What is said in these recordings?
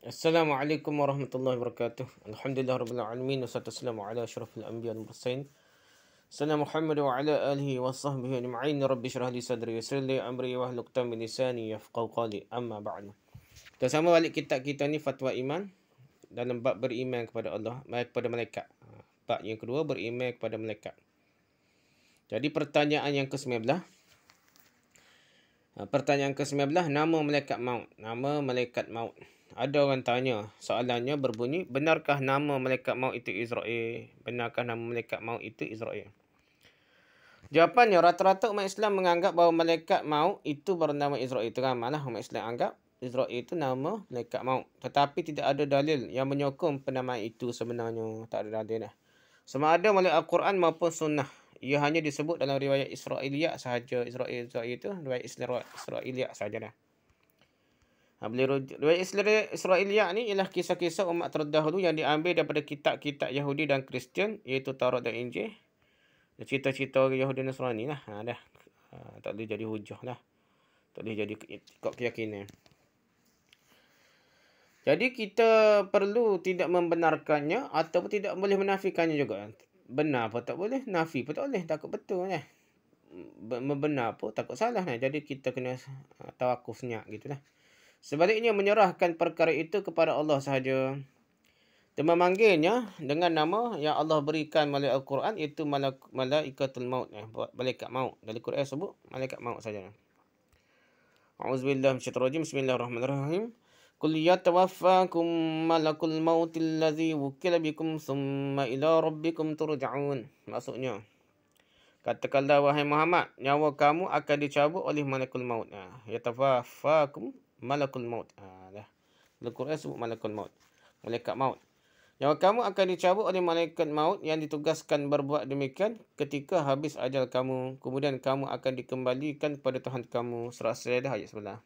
Assalamualaikum warahmatullahi wabarakatuh. Alhamdulillah rabbil alamin wassalatu wassalamu ala asyrafil anbiya'i wal mursalin. Sayyidina Muhammad wa ala alihi wa sahbihi ajma'in. Rabbi shrah li sadri yassir li amri wa hlul min lisani yafqahu qawli. Amma ba'd. Kita sama balik kitab kita ni fatwa iman dalam bab beriman kepada Allah, baik eh, kepada malaikat. Bab yang kedua beriman kepada malaikat. Jadi pertanyaan yang ke-19 eh, Pertanyaan ke-19 Nama malaikat maut Nama malaikat maut ada orang tanya, soalannya berbunyi, benarkah nama malaikat maut itu Israel? Benarkah nama malaikat maut itu Israel? Jawapannya, rata-rata umat Islam menganggap bahawa malaikat maut itu bernama Israel. Itu kan Mana umat Islam anggap Israel itu nama malaikat maut. Tetapi tidak ada dalil yang menyokong penamaan itu sebenarnya. Tak ada dalil lah. Eh. Sama ada melalui Al-Quran maupun Sunnah. Ia hanya disebut dalam riwayat Israeliyah sahaja. Israel, Israel itu riwayat Israeliyah sahaja lah. Ha, boleh rujuk. Israelia ni ialah kisah-kisah umat terdahulu yang diambil daripada kitab-kitab Yahudi dan Kristian iaitu Taurat dan Injil. Cerita-cerita Yahudi dan Nasrani lah. Ha, dah. Ha, tak boleh jadi hujah lah. Tak boleh jadi ikut keyakinan. Jadi kita perlu tidak membenarkannya ataupun tidak boleh menafikannya juga. Benar pun tak boleh, nafi pun tak boleh. Takut betul lah. Membenar pun takut salah lah. Jadi kita kena ha, tawakuf senyap gitu lah. Sebaliknya menyerahkan perkara itu kepada Allah sahaja. Dan memanggilnya dengan nama yang Allah berikan melalui Al-Quran itu Malaikatul Maut. Eh, malaikat Maut. Dari Quran sebut Malaikat Maut sahaja. A'udzubillah minasyaitanirrajim. Bismillahirrahmanirrahim. Qul yatawaffakum malakul mautil ladzi wukila bikum summa ila rabbikum turja'un. Maksudnya, katakanlah wahai Muhammad, nyawa kamu akan dicabut oleh malakul maut. Eh, yatawaffakum malakul maut. Ha, dah. Dalam Quran sebut malakul maut. Malaikat maut. Nyawa kamu akan dicabut oleh malaikat maut yang ditugaskan berbuat demikian ketika habis ajal kamu. Kemudian kamu akan dikembalikan kepada Tuhan kamu. Surah Sredah ayat sebelah.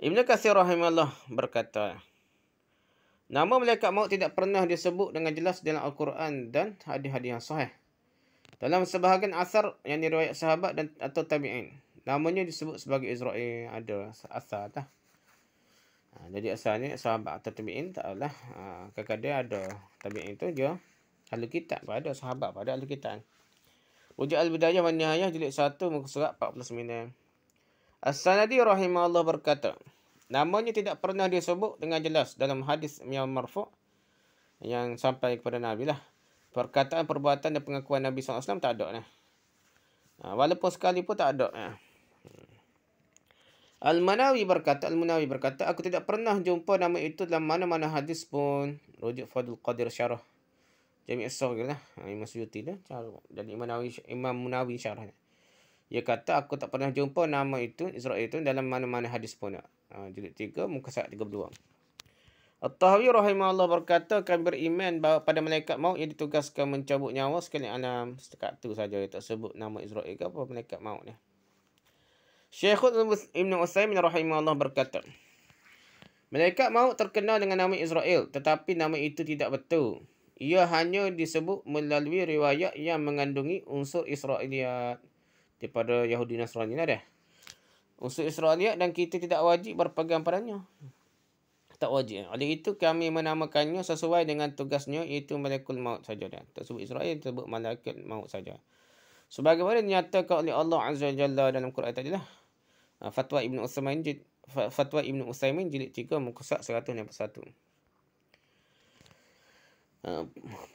Ibn Qasir rahimahullah berkata, Nama malaikat maut tidak pernah disebut dengan jelas dalam Al-Quran dan hadis-hadis yang sahih. Dalam sebahagian asar yang diriwayat sahabat dan atau tabi'in namanya disebut sebagai Israel ada asal tah. Ha, jadi asalnya sahabat atau tabi'in tak adalah ha, kadang-kadang ada tabi'in tu dia ahli kitab Ada sahabat pada ahli kita. Ujian al-Bidayah wa Nihayah jilid 1 muka surat 49. As-Sanadi rahimahullah berkata, namanya tidak pernah disebut dengan jelas dalam hadis yang marfu' yang sampai kepada Nabi lah. Perkataan perbuatan dan pengakuan Nabi SAW tak ada lah. walaupun sekali pun tak ada lah al Munawi berkata, al Munawi berkata, aku tidak pernah jumpa nama itu dalam mana-mana hadis pun. Rujuk Fadul Qadir Syarah. Jami' As-Sawgir lah. Ha, Imam Suyuti lah. Jadi Imam Munawi, Imam Munawi Syarah. Ia kata, aku tak pernah jumpa nama itu, Israel itu dalam mana-mana hadis pun. Uh, jilid 3, muka saat 32. Al-Tahawi rahimahullah berkata, kami beriman bahawa pada malaikat maut ia ditugaskan mencabut nyawa sekali alam. Setakat itu saja, dia tak sebut nama Israel ke apa malaikat maut ni. Syekh Ibn Usaim Allah berkata, mereka mahu terkenal dengan nama Israel tetapi nama itu tidak betul. Ia hanya disebut melalui riwayat yang mengandungi unsur Israeliat daripada Yahudi Nasrani lah dah. Unsur Israeliat dan kita tidak wajib berpegang padanya. Tak wajib. Oleh itu kami menamakannya sesuai dengan tugasnya iaitu malaikat maut saja dah. Tak sebut Israel, sebut malaikat maut saja. Sebagaimana dinyatakan oleh Allah Azza wa Jalla dalam Quran tadi lah. Ha, fatwa Ibnu Utsaimin Fatwa Ibnu Utsaimin jilid 3 muka surat 161. Uh,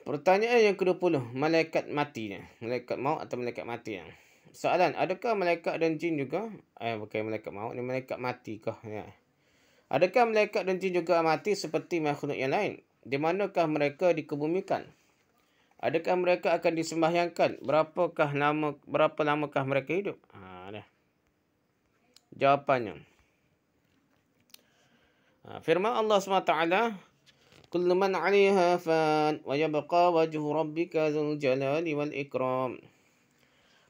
pertanyaan yang ke-20 Malaikat mati Malaikat maut atau malaikat mati ya? Soalan Adakah malaikat dan jin juga Eh bukan malaikat maut ni Malaikat mati kah ya? Adakah malaikat dan jin juga mati Seperti makhluk yang lain Di manakah mereka dikebumikan Adakah mereka akan disembahyangkan Berapakah lama Berapa lamakah mereka hidup Haa jawapannya. Ha, firman Allah SWT, كل من عليها فان ويبقى وجه ربك ذو الجلال والإكرام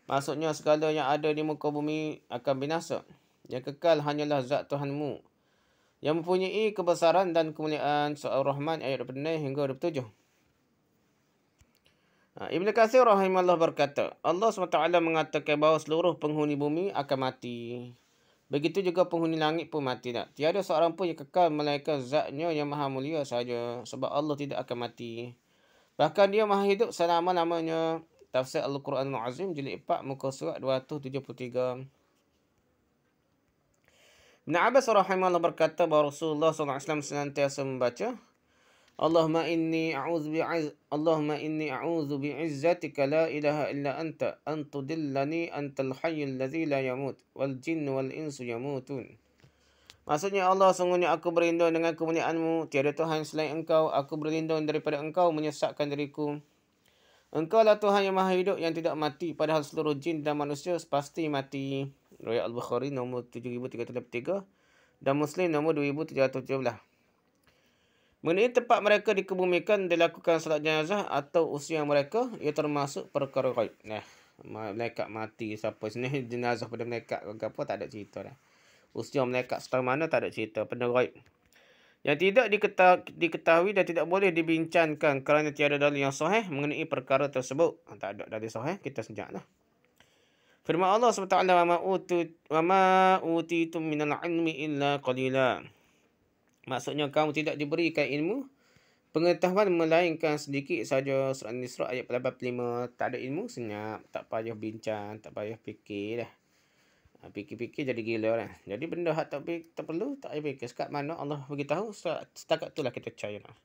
Maksudnya segala yang ada di muka bumi akan binasa. Yang kekal hanyalah zat Tuhanmu. Yang mempunyai kebesaran dan kemuliaan surah Rahman ayat 26 hingga 27. Ha, Ibn Kathir rahimahullah berkata, Allah SWT mengatakan bahawa seluruh penghuni bumi akan mati. Begitu juga penghuni langit pun mati tak. Tiada seorang pun yang kekal melainkan zatnya yang maha mulia saja. Sebab Allah tidak akan mati. Bahkan dia maha hidup selama-lamanya. Tafsir Al-Quran Al-Azim, jilid 4, muka surat 273. Ibn Abbas rahimahullah berkata bahawa Rasulullah SAW senantiasa membaca. Allahumma inni اللهم bi allahumma inni اللهم bi أعوذ la لا illa anta. أنت أن تدلني أنت la yamut. Wal يموت wal والإنس yamutun. Maksudnya Allah sungguhnya aku berlindung dengan kemuliaanmu. Tiada Tuhan selain engkau. Aku berlindung daripada engkau menyesakkan diriku. Engkau lah Tuhan yang maha hidup yang tidak mati. Padahal seluruh jin dan manusia pasti mati. Raya Al-Bukhari nombor 7333 dan Muslim nombor 2717. Mengenai tempat mereka dikebumikan, dilakukan salat jenazah atau usia mereka, ia termasuk perkara khayb. Nah, mereka mati siapa sini, jenazah pada mereka ke apa, tak ada cerita dah. Usia mereka setelah mana, tak ada cerita. Pada khayb. Yang tidak diketahui dan tidak boleh dibincangkan kerana tiada dalil yang sahih mengenai perkara tersebut. Tak ada dalil sahih, kita sejaklah. Firman Allah SWT, وَمَا أُوتِيتُمْ مِنَ الْعِلْمِ إِلَّا قَلِيلًا Maksudnya kamu tidak diberikan ilmu pengetahuan melainkan sedikit saja surah Nisra ayat 85 tak ada ilmu senyap tak payah bincang tak payah fikir dah ah, fikir-fikir jadi gila lah. jadi benda hak tak, tak perlu tak payah fikir sekat mana Allah beritahu setakat itulah kita percaya lah.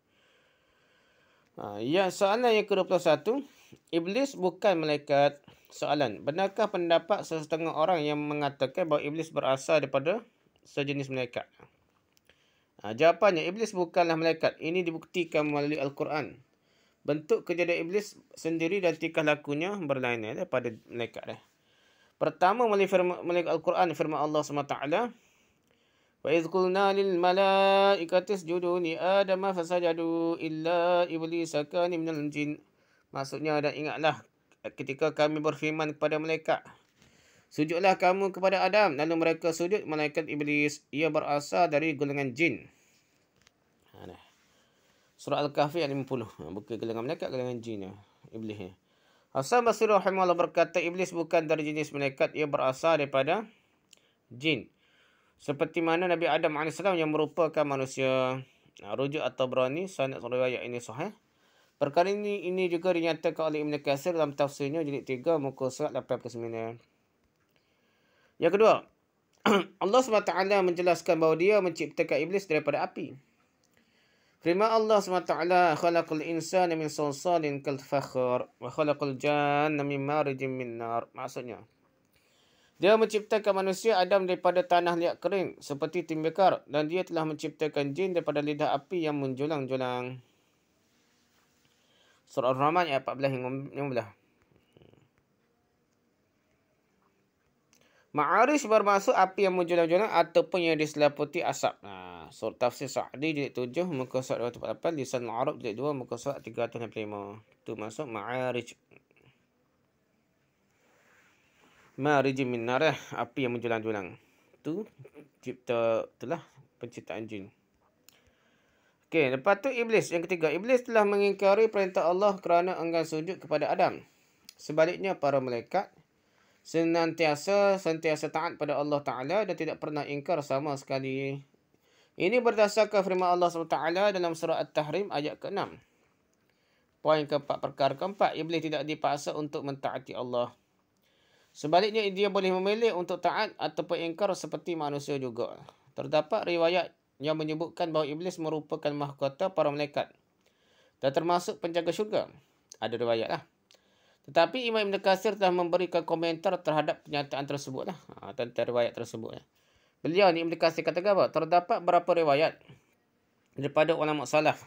Ah, ya, soalan yang ke-21. Iblis bukan malaikat. Soalan, benarkah pendapat sesetengah orang yang mengatakan bahawa Iblis berasal daripada sejenis malaikat? Uh, Ha, jawapannya, Iblis bukanlah malaikat. Ini dibuktikan melalui Al-Quran. Bentuk kejadian Iblis sendiri dan tingkah lakunya berlainan eh, daripada malaikat. Eh. Pertama, melalui firma, Al-Quran, firman Allah SWT. وَإِذْ قُلْنَا لِلْمَلَائِكَةِ اسْجُدُوا لِآدَمَ فَسَجَدُوا إِلَّا إِبْلِيسَ كَانَ مِنَ jin. Maksudnya dan ingatlah ketika kami berfirman kepada malaikat Sujudlah kamu kepada Adam. Lalu mereka sujud malaikat iblis. Ia berasal dari golongan jin. Ha, Surah Al-Kahfi ayat 50. Ha, bukan golongan malaikat, golongan jin. Ya. Iblis. Ya. Hassan Basri rahimahullah berkata, Iblis bukan dari jenis malaikat. Ia berasal daripada jin. Seperti mana Nabi Adam AS yang merupakan manusia. Rujuk atau berani, sanat riwayat ini sahih. Perkara ini, ini juga dinyatakan oleh Ibn Qasir dalam tafsirnya jilid tiga muka surat 89. Yang kedua, Allah SWT menjelaskan bahawa dia menciptakan iblis daripada api. Firman Allah SWT, khalaqul insana min salsalin kal fakhr wa khalaqul janna min marijin min nar. Maksudnya, dia menciptakan manusia Adam daripada tanah liat kering seperti timbikar dan dia telah menciptakan jin daripada lidah api yang menjulang-julang. Surah Ar-Rahman ayat 14 hingga 15. Ma'arij bermaksud api yang menjulang-julang ataupun yang diselaputi asap. Nah, ha, surat tafsir Sa'di jilid 7 muka surat Di lisan Arab jilid 2 muka surat 365. Itu masuk ma'arij. Ma'arij min narah eh, api yang menjulang-julang. Tu cipta telah penciptaan jin. Okey, lepas tu iblis yang ketiga. Iblis telah mengingkari perintah Allah kerana enggan sujud kepada Adam. Sebaliknya para malaikat senantiasa sentiasa taat pada Allah Taala dan tidak pernah ingkar sama sekali. Ini berdasarkan firman Allah SWT dalam surah At-Tahrim ayat ke-6. Poin keempat perkara keempat, Iblis tidak dipaksa untuk mentaati Allah. Sebaliknya, dia boleh memilih untuk taat ataupun ingkar seperti manusia juga. Terdapat riwayat yang menyebutkan bahawa Iblis merupakan mahkota para malaikat. Dan termasuk penjaga syurga. Ada riwayat lah. Tetapi Imam Ibn Kasir telah memberikan komentar terhadap pernyataan tersebut lah, ha, tentang riwayat tersebut. Lah. Beliau ni Ibn Kasir kata apa? Terdapat berapa riwayat daripada ulama salaf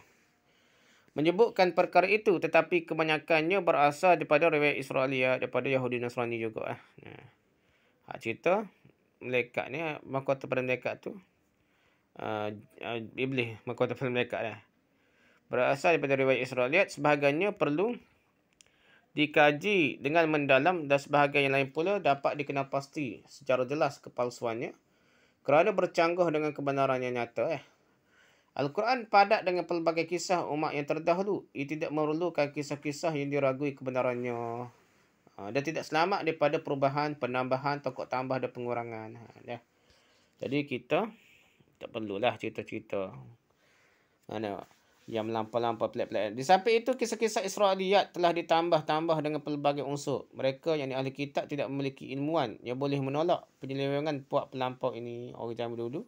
menyebutkan perkara itu tetapi kebanyakannya berasal daripada riwayat Israelia daripada Yahudi Nasrani juga ah. Ha cerita malaikat ni mahkota pada malaikat tu uh, iblis mahkota pada malaikat lah. Berasal daripada riwayat Israelia sebahagiannya perlu dikaji dengan mendalam dan sebahagian yang lain pula dapat dikenal pasti secara jelas kepalsuannya kerana bercanggah dengan kebenaran yang nyata. Eh. Al-Quran padat dengan pelbagai kisah umat yang terdahulu. Ia tidak memerlukan kisah-kisah yang diragui kebenarannya. Ha, dia tidak selamat daripada perubahan, penambahan, tokok tambah dan pengurangan. Ha, ya. Jadi kita tak perlulah cerita-cerita. Mana? -cerita yang melampau-lampau pelik-pelik. Di samping itu, kisah-kisah Israeliyat telah ditambah-tambah dengan pelbagai unsur. Mereka yang di ahli kitab tidak memiliki ilmuan yang boleh menolak penyelewengan puak pelampau ini orang zaman dulu.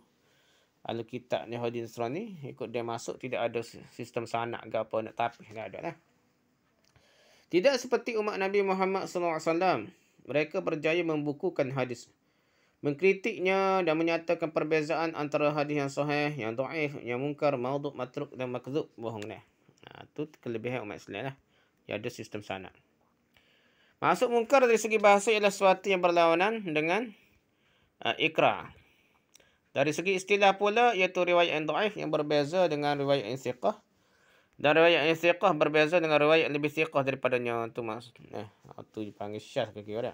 Ahli kitab ni Hodin ni, ikut dia masuk, tidak ada sistem sanak ke apa nak tapis, tidak ada lah. Tidak seperti umat Nabi Muhammad SAW, mereka berjaya membukukan hadis mengkritiknya dan menyatakan perbezaan antara hadis yang sahih, yang dhaif, yang mungkar, maudhu', matruk dan makdzub, bohong dah. Ha tu kelebihan umat Islam lah. Ya ada sistem sana Masuk mungkar dari segi bahasa ialah sesuatu yang berlawanan dengan uh, ikra. Dari segi istilah pula iaitu riwayat yang dhaif yang berbeza dengan riwayat yang siqah. Dan riwayat yang siqah berbeza dengan riwayat yang lebih siqah daripadanya tu maksud. Eh, tu dipanggil syas ke kira. -kira.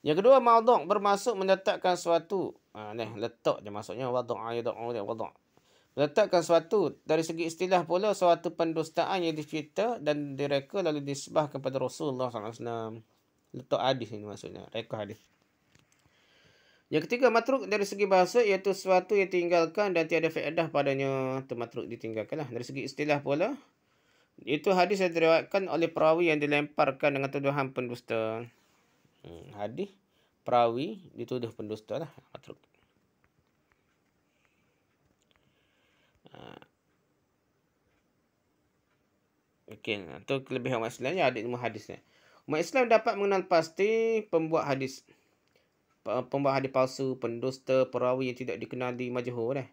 Yang kedua maudhu' bermaksud menetapkan suatu. Ha ni letak je maksudnya wadhu' ayadhu' dia wadhu'. Menetapkan suatu dari segi istilah pula suatu pendustaan yang dicipta dan direka lalu disebah kepada Rasulullah SAW. Letak hadis ini maksudnya. Reka hadis. Yang ketiga, matruk dari segi bahasa iaitu sesuatu yang tinggalkan dan tiada faedah padanya. Itu matruk ditinggalkanlah. Dari segi istilah pula, itu hadis yang diriwayatkan oleh perawi yang dilemparkan dengan tuduhan pendusta. Hmm, hadis perawi dituduh pendusta lah matruk ha. Okey, itu kelebihan umat Islam ya, adik ilmu hadisnya. Umat Islam dapat mengenal pasti pembuat hadis. Pembuat hadis palsu, pendusta, perawi yang tidak dikenali, majuhur dah. Eh.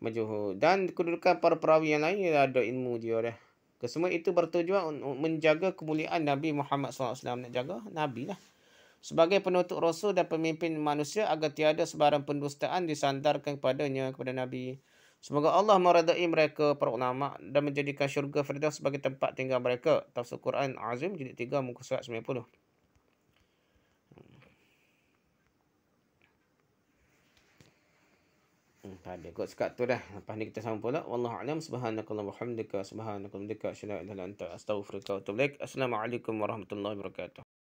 Majuhur. Dan kedudukan para perawi yang lain, ada ilmu dia dah. Eh. Kesemua itu bertujuan untuk menjaga kemuliaan Nabi Muhammad SAW. Nak jaga Nabi lah sebagai penutup rasul dan pemimpin manusia agar tiada sebarang pendustaan disandarkan kepadanya kepada nabi semoga Allah meridai mereka para ulama dan menjadikan syurga firdaus sebagai tempat tinggal mereka tafsir Quran Azim jilid 3 muka surat 90 hmm, Tak ada kot sekat tu dah. Lepas ni kita sambung pula. Wallahu a'lam subhanakallah wa hamdika subhanakallah wa hamdika asyhadu an Assalamualaikum warahmatullahi wabarakatuh.